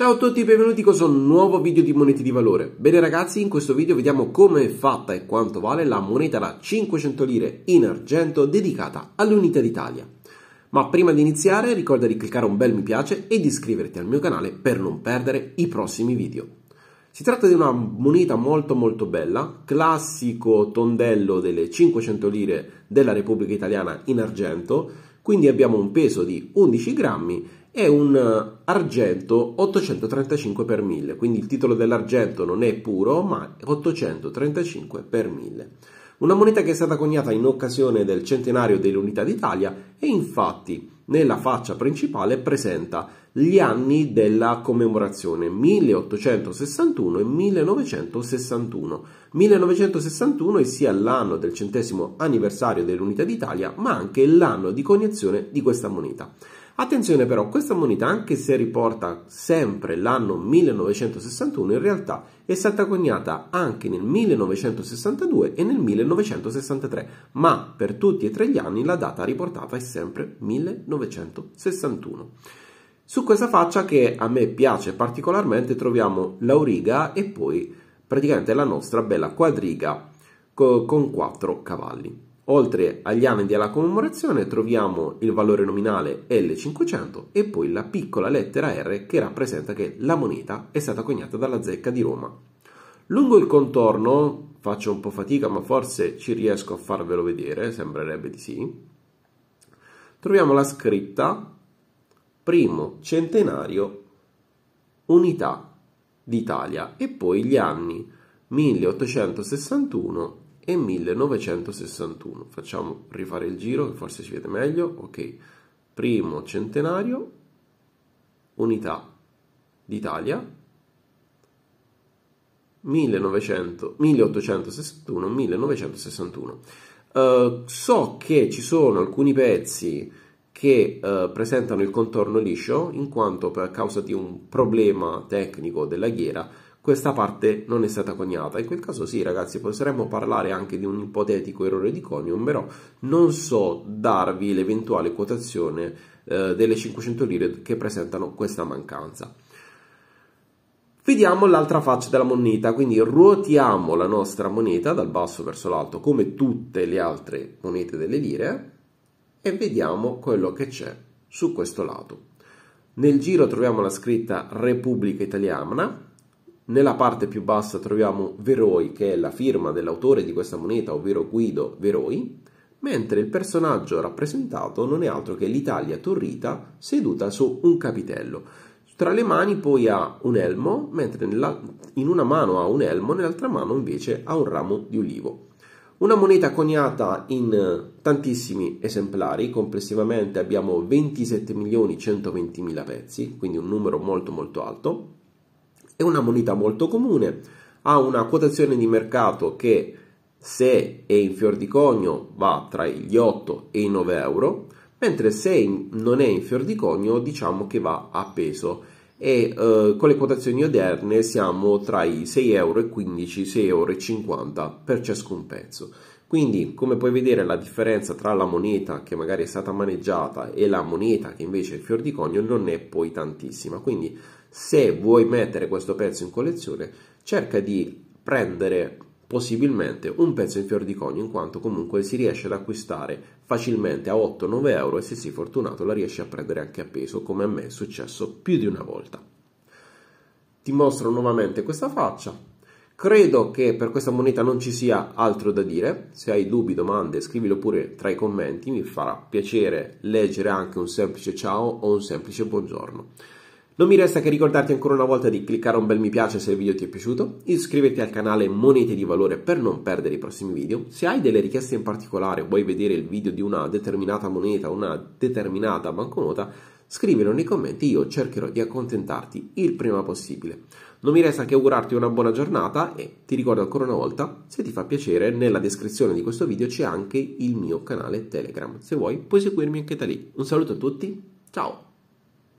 Ciao a tutti e benvenuti in questo nuovo video di monete di valore. Bene ragazzi, in questo video vediamo come è fatta e quanto vale la moneta da 500 lire in argento dedicata all'Unità d'Italia. Ma prima di iniziare ricorda di cliccare un bel mi piace e di iscriverti al mio canale per non perdere i prossimi video. Si tratta di una moneta molto molto bella, classico tondello delle 500 lire della Repubblica Italiana in argento, quindi abbiamo un peso di 11 grammi e un eh, argento 835 per 1000, quindi il titolo dell'argento non è puro, ma 835 per 1000. Una moneta che è stata coniata in occasione del centenario dell'Unità d'Italia e infatti nella faccia principale presenta gli anni della commemorazione 1861 e 1961. 1961 è sia l'anno del centesimo anniversario dell'Unità d'Italia, ma anche l'anno di coniazione di questa moneta. Attenzione però, questa moneta anche se riporta sempre l'anno 1961, in realtà è stata coniata anche nel 1962 e nel 1963, ma per tutti e tre gli anni la data riportata è sempre 1961. Su questa faccia che a me piace particolarmente troviamo l'auriga e poi praticamente la nostra bella quadriga con quattro cavalli. Oltre agli anni alla commemorazione troviamo il valore nominale L500 e poi la piccola lettera R che rappresenta che la moneta è stata coniata dalla zecca di Roma. Lungo il contorno, faccio un po' fatica ma forse ci riesco a farvelo vedere, sembrerebbe di sì, troviamo la scritta primo centenario unità d'Italia e poi gli anni 1861 e 1961. Facciamo rifare il giro che forse ci vede meglio. Ok, primo centenario, unità d'Italia, 1861, 1961. Uh, so che ci sono alcuni pezzi che uh, presentano il contorno liscio in quanto per causa di un problema tecnico della ghiera questa parte non è stata coniata. In quel caso sì, ragazzi, potremmo parlare anche di un ipotetico errore di conium, però non so darvi l'eventuale quotazione eh, delle 500 lire che presentano questa mancanza. Vediamo l'altra faccia della moneta, quindi ruotiamo la nostra moneta dal basso verso l'alto come tutte le altre monete delle lire e vediamo quello che c'è su questo lato. Nel giro troviamo la scritta Repubblica Italiana, nella parte più bassa troviamo Veroi, che è la firma dell'autore di questa moneta, ovvero Guido Veroi, mentre il personaggio rappresentato non è altro che l'Italia torrita seduta su un capitello. Tra le mani poi ha un elmo, mentre nella, in una mano ha un elmo, nell'altra mano invece ha un ramo di ulivo. Una moneta coniata in tantissimi esemplari, complessivamente abbiamo 27.120.000 pezzi, quindi un numero molto molto alto. È una moneta molto comune, ha una quotazione di mercato che se è in fior di conio va tra gli 8 e i 9 euro, mentre se non è in fior di conio diciamo che va a peso e eh, con le quotazioni moderne siamo tra i 6,15 euro e 6,50 euro per ciascun pezzo. Quindi, come puoi vedere, la differenza tra la moneta che magari è stata maneggiata e la moneta che invece è il fior di conio non è poi tantissima. Quindi, se vuoi mettere questo pezzo in collezione, cerca di prendere possibilmente un pezzo in fior di conio in quanto comunque si riesce ad acquistare facilmente a 8-9 euro e se sei fortunato la riesci a prendere anche a peso come a me è successo più di una volta ti mostro nuovamente questa faccia credo che per questa moneta non ci sia altro da dire se hai dubbi, domande scrivilo pure tra i commenti mi farà piacere leggere anche un semplice ciao o un semplice buongiorno non mi resta che ricordarti ancora una volta di cliccare un bel mi piace se il video ti è piaciuto, iscriverti al canale Monete di Valore per non perdere i prossimi video, se hai delle richieste in particolare, vuoi vedere il video di una determinata moneta, una determinata banconota, scrivilo nei commenti, io cercherò di accontentarti il prima possibile. Non mi resta che augurarti una buona giornata e ti ricordo ancora una volta, se ti fa piacere, nella descrizione di questo video c'è anche il mio canale Telegram, se vuoi puoi seguirmi anche da lì. Un saluto a tutti, ciao!